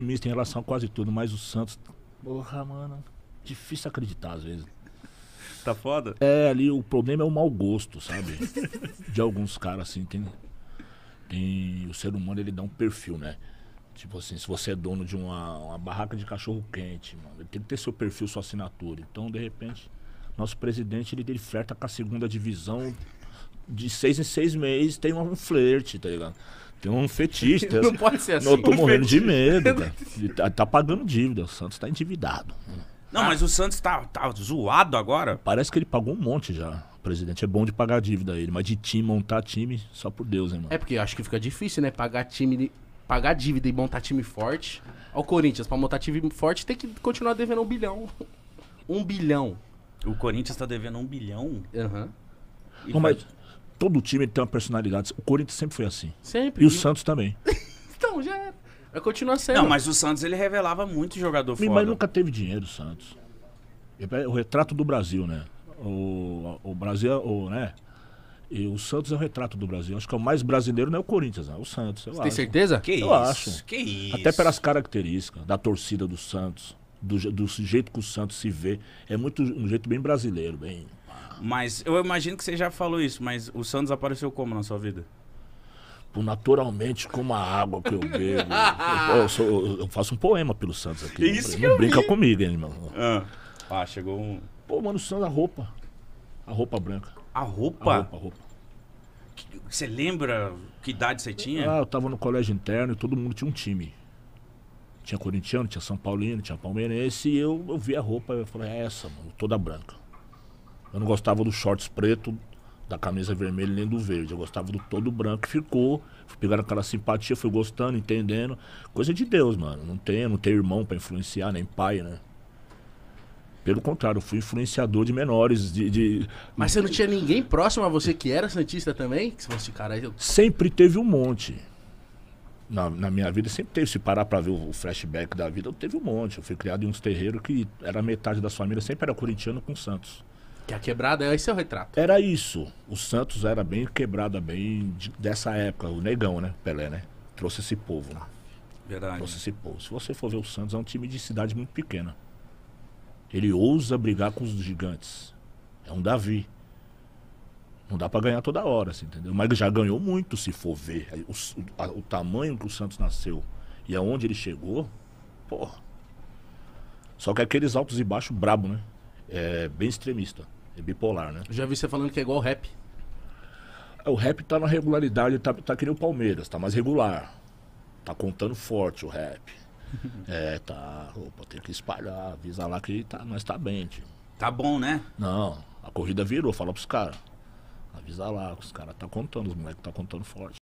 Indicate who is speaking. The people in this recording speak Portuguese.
Speaker 1: otimista em relação a quase tudo, mas o Santos. Porra, mano. Difícil acreditar às vezes. Tá foda? É, ali o problema é o mau gosto, sabe? De alguns caras, assim, tem. Tem. O ser humano ele dá um perfil, né? Tipo assim, se você é dono de uma, uma barraca de cachorro quente, mano, ele tem que ter seu perfil, sua assinatura. Então, de repente, nosso presidente ele, ele flerta com a segunda divisão de seis em seis meses, tem um flerte, tá ligado? Tem um fetista Não pode ser assim. Eu tô assim. um morrendo fetiche. de medo, cara. tá, tá, pagando dívida. O Santos tá endividado. Não, ah. mas o Santos tá, tá zoado agora. Parece que ele pagou um monte já presidente. É bom de pagar dívida ele, mas de time, montar time, só por Deus, hein, mano.
Speaker 2: É porque eu acho que fica difícil, né? Pagar time, pagar dívida e montar time forte. Ao Corinthians, pra montar time forte, tem que continuar devendo um bilhão. Um bilhão. O Corinthians tá devendo um bilhão? Aham. Uhum. Mas,
Speaker 1: vai todo time tem uma personalidade. O Corinthians sempre foi assim. Sempre. E o Santos também.
Speaker 2: então, já era. continua continuar sendo. Não, mas o Santos ele revelava muito jogador Minha Mas nunca
Speaker 1: teve dinheiro, o Santos. O retrato do Brasil, né? O, o Brasil, o, né? E o Santos é o retrato do Brasil. Acho que é o mais brasileiro não é o Corinthians, é o Santos. Você tem certeza? Que eu isso, acho. Que isso. Até pelas características da torcida do Santos, do, do jeito que o Santos se vê. É muito um jeito bem brasileiro, bem.
Speaker 2: Mas eu imagino que você já falou isso, mas o Santos apareceu como na sua vida?
Speaker 1: naturalmente como a água que eu bebo. eu, sou, eu, faço um poema pelo Santos aqui. É isso não brinca vi. comigo, hein, irmão. Ah. ah. chegou um. Pô, mano, o Santos, a roupa. A roupa branca. A roupa? A roupa, a roupa. Você
Speaker 2: lembra que idade você tinha? Ah, eu
Speaker 1: tava no colégio interno e todo mundo tinha um time. Tinha corintiano, tinha São Paulino, tinha palmeirense. E eu, eu vi a roupa e eu falei, é essa, mano, toda branca. Eu não gostava do shorts preto, da camisa vermelha nem do verde. Eu gostava do todo branco. Ficou, fui pegando aquela simpatia, fui gostando, entendendo. Coisa de Deus, mano. Não tem, não tem irmão para influenciar, nem pai, né? Pelo contrário, eu fui influenciador de menores. De, de, Mas você não tinha ninguém próximo a você que era Santista também? Que você cara, eu... Sempre teve um monte. Na, na, minha vida sempre teve. Se parar para ver o flashback da vida, eu teve um monte. Eu fui criado em uns terreiros que era metade das famílias, sempre era corintiano com Santos.
Speaker 2: Que a quebrada é esse é o retrato.
Speaker 1: Era isso. O Santos era bem quebrada, bem de, dessa época, o negão, né? Pelé, né? Trouxe esse povo. Né? verdade. Trouxe esse povo. Se você for ver o Santos, é um time de cidade muito pequena. Ele ousa brigar com os gigantes. É um Davi. Não dá para ganhar toda hora, assim, entendeu? Mas já ganhou muito, se for ver. O, a, o tamanho que o Santos nasceu e aonde ele chegou, porra. Só que aqueles altos e baixos brabo, né? é bem extremista, é bipolar, né? Já vi você
Speaker 2: falando que é igual rap.
Speaker 1: É, o rap tá na regularidade, tá, tá que nem o Palmeiras, tá mais regular. Tá contando forte o rap. é, tá. Opa, tem que espalhar, avisa lá que tá, nós tá bem, tio. Tá bom, né? Não, a corrida virou, fala pros caras. Avisa lá, os caras tá contando, os moleques tá contando forte.